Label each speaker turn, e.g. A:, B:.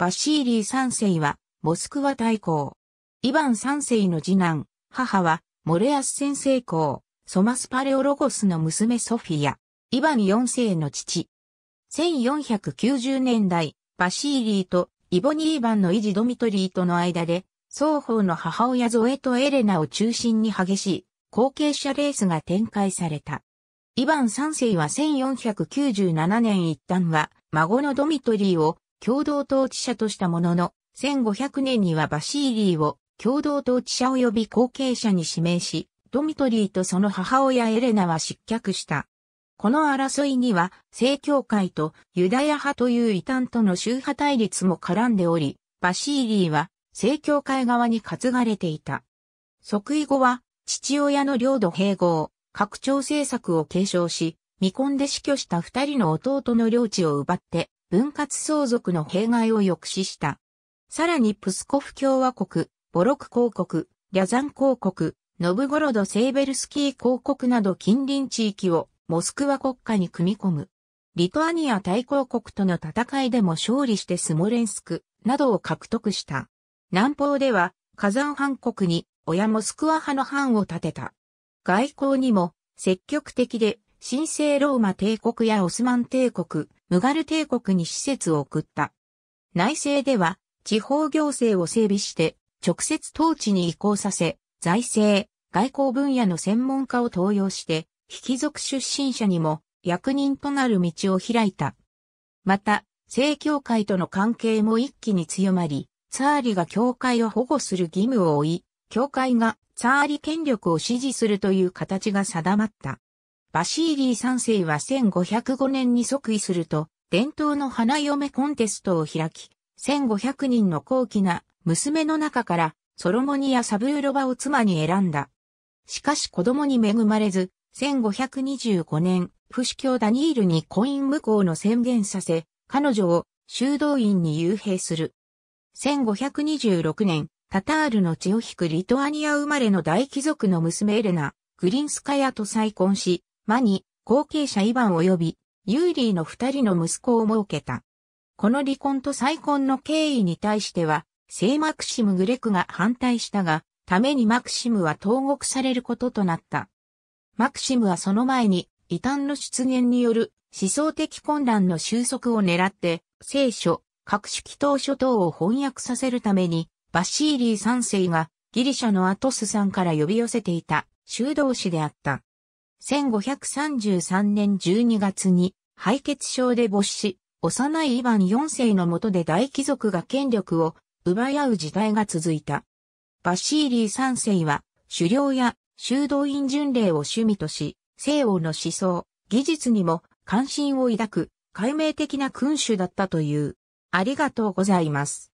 A: バシーリー三世は、モスクワ大公。イヴァン三世の次男、母は、モレアス先生公、ソマスパレオロゴスの娘ソフィア、イヴァン四世の父。1490年代、バシーリーとイボニーヴァンの維持ドミトリーとの間で、双方の母親ゾエとエレナを中心に激しい後継者レースが展開された。イヴァン三世は1497年一旦は孫のドミトリーを共同統治者としたものの、1500年にはバシーリーを共同統治者及び後継者に指名し、ドミトリーとその母親エレナは失脚した。この争いには、正教会とユダヤ派という異端との宗派対立も絡んでおり、バシーリーは正教会側に担がれていた。即位後は、父親の領土併合、拡張政策を継承し、未婚で死去した二人の弟の領地を奪って、分割相続の弊害を抑止した。さらにプスコフ共和国、ボロク公国、リャザン公国、ノブゴロド・セーベルスキー公国など近隣地域をモスクワ国家に組み込む。リトアニア大公国との戦いでも勝利してスモレンスクなどを獲得した。南方では火山藩国に親モスクワ派の藩を建てた。外交にも積極的で神聖ローマ帝国やオスマン帝国、ムガル帝国に施設を送った。内政では、地方行政を整備して、直接統治に移行させ、財政、外交分野の専門家を登用して、引き族出身者にも役人となる道を開いた。また、正教会との関係も一気に強まり、ツァーリが教会を保護する義務を負い、教会がツァーリ権力を支持するという形が定まった。バシーリー三世は1505年に即位すると、伝統の花嫁コンテストを開き、1500人の高貴な娘の中からソロモニア・サブーロバを妻に選んだ。しかし子供に恵まれず、1525年、不死教ダニールに婚姻無効の宣言させ、彼女を修道院に幽閉する。1526年、タタールの血を引くリトアニア生まれの大貴族の娘エレナ、グリンスカヤと再婚し、マに後継者イヴァン及びユーリーの二人の息子を設けた。この離婚と再婚の経緯に対しては、聖マクシム・グレクが反対したが、ためにマクシムは投獄されることとなった。マクシムはその前に、異端の出現による思想的混乱の収束を狙って、聖書、各種祈祷書等を翻訳させるために、バシーリー三世がギリシャのアトスさんから呼び寄せていた修道士であった。1533年12月に敗血症で没し、幼いイヴァン4世の下で大貴族が権力を奪い合う時代が続いた。バシーリー3世は狩猟や修道院巡礼を趣味とし、西欧の思想、技術にも関心を抱く、解明的な君主だったという。ありがとうございます。